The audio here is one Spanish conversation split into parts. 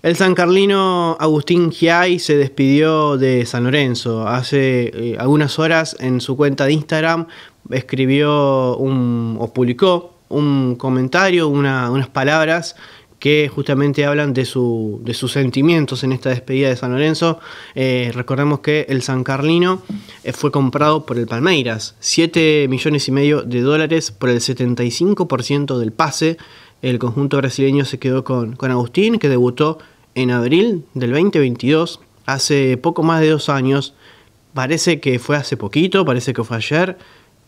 El San Carlino Agustín Giai se despidió de San Lorenzo. Hace eh, algunas horas en su cuenta de Instagram escribió o publicó un comentario, unas palabras que justamente hablan de, su, de, sus sentimientos en esta despedida de San Lorenzo. Eh, recordemos que el San Carlino eh, fue comprado por el Palmeiras, 7 millones y medio de dólares por el 75% del pase el conjunto brasileño se quedó con, con Agustín, que debutó en abril del 2022, hace poco más de dos años. Parece que fue hace poquito, parece que fue ayer,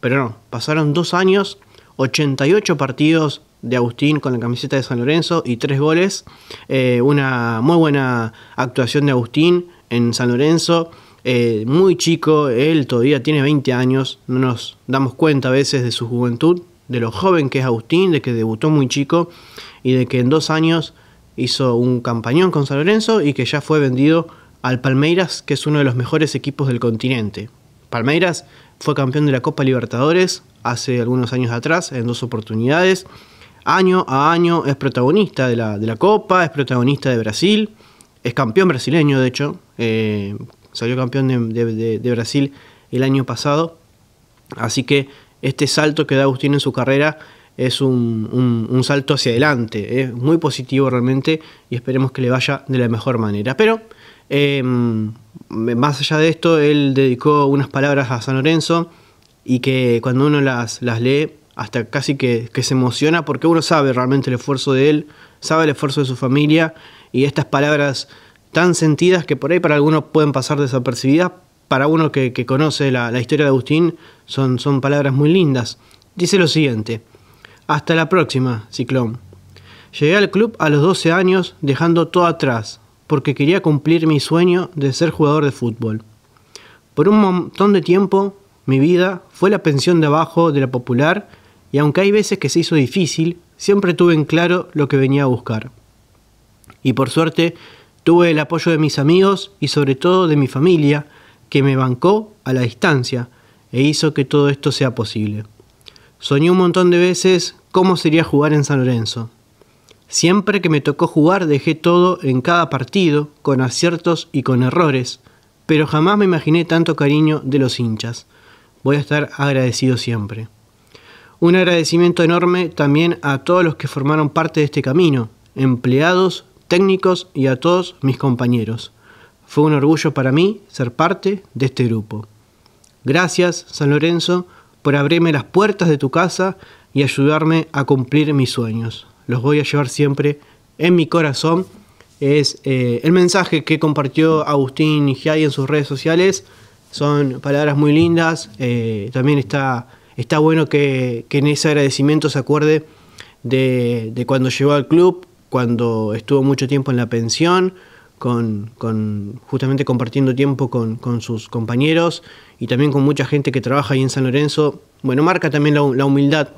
pero no, pasaron dos años, 88 partidos de Agustín con la camiseta de San Lorenzo y tres goles. Eh, una muy buena actuación de Agustín en San Lorenzo. Eh, muy chico, él todavía tiene 20 años, no nos damos cuenta a veces de su juventud, de lo joven que es Agustín, de que debutó muy chico y de que en dos años hizo un campañón con San Lorenzo y que ya fue vendido al Palmeiras, que es uno de los mejores equipos del continente. Palmeiras fue campeón de la Copa Libertadores hace algunos años atrás, en dos oportunidades. Año a año es protagonista de la, Copa, es protagonista de Brasil, es campeón brasileño de hecho, eh, salió campeón de Brasil el año pasado. Así que este salto que da Agustín en su carrera es un, salto hacia adelante, es muy positivo realmente y esperemos que le vaya de la mejor manera. Pero em, más allá de esto, él dedicó unas palabras a San Lorenzo y que cuando uno las, las lee hasta casi que, se emociona porque uno sabe realmente el esfuerzo de él, sabe el esfuerzo de su familia y estas palabras tan sentidas que por ahí para algunos pueden pasar desapercibidas, para uno que, conoce la, historia de Agustín, son, son palabras muy lindas. Dice lo siguiente, hasta la próxima, Ciclón. Llegué al club a los 12 años dejando todo atrás, porque quería cumplir mi sueño de ser jugador de fútbol. Por un montón de tiempo, mi vida fue la pensión de abajo de la popular, y aunque hay veces que se hizo difícil, siempre tuve en claro lo que venía a buscar. Y por suerte, tuve el apoyo de mis amigos y sobre todo de mi familia, que me bancó a la distancia e hizo que todo esto sea posible. Soñé un montón de veces cómo sería jugar en San Lorenzo. Siempre que me tocó jugar dejé todo en cada partido, con aciertos y con errores, pero jamás me imaginé tanto cariño de los hinchas. Voy a estar agradecido siempre. Un agradecimiento enorme también a todos los que formaron parte de este camino, empleados, técnicos y a todos mis compañeros. Fue un orgullo para mí ser parte de este grupo. Gracias, San Lorenzo, por abrirme las puertas de tu casa y ayudarme a cumplir mis sueños. Los voy a llevar siempre en mi corazón. Es eh, el mensaje que compartió Agustín hay en sus redes sociales. Son palabras muy lindas. Eh, también está, está bueno que, en ese agradecimiento se acuerde de cuando llegó al club, cuando estuvo mucho tiempo en la pensión, con, justamente compartiendo tiempo con, sus compañeros y también con mucha gente que trabaja ahí en San Lorenzo. Bueno, marca también la, humildad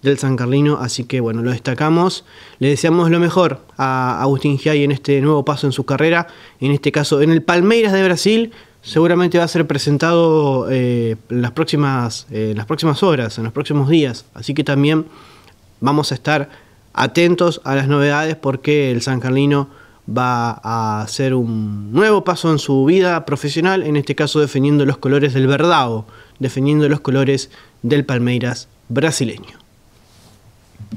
del San Carlino, así que bueno, lo destacamos. Le deseamos lo mejor a Agustín Giai en este nuevo paso en su carrera, en este caso en el Palmeiras de Brasil. Seguramente va a ser presentado eh, las próximas, eh, en las próximas horas, en los próximos días, así que también vamos a estar atentos a las novedades porque el San Carlino va a hacer un nuevo paso en su vida profesional, en este caso defendiendo los colores del Verdao, defendiendo los colores del Palmeiras brasileño.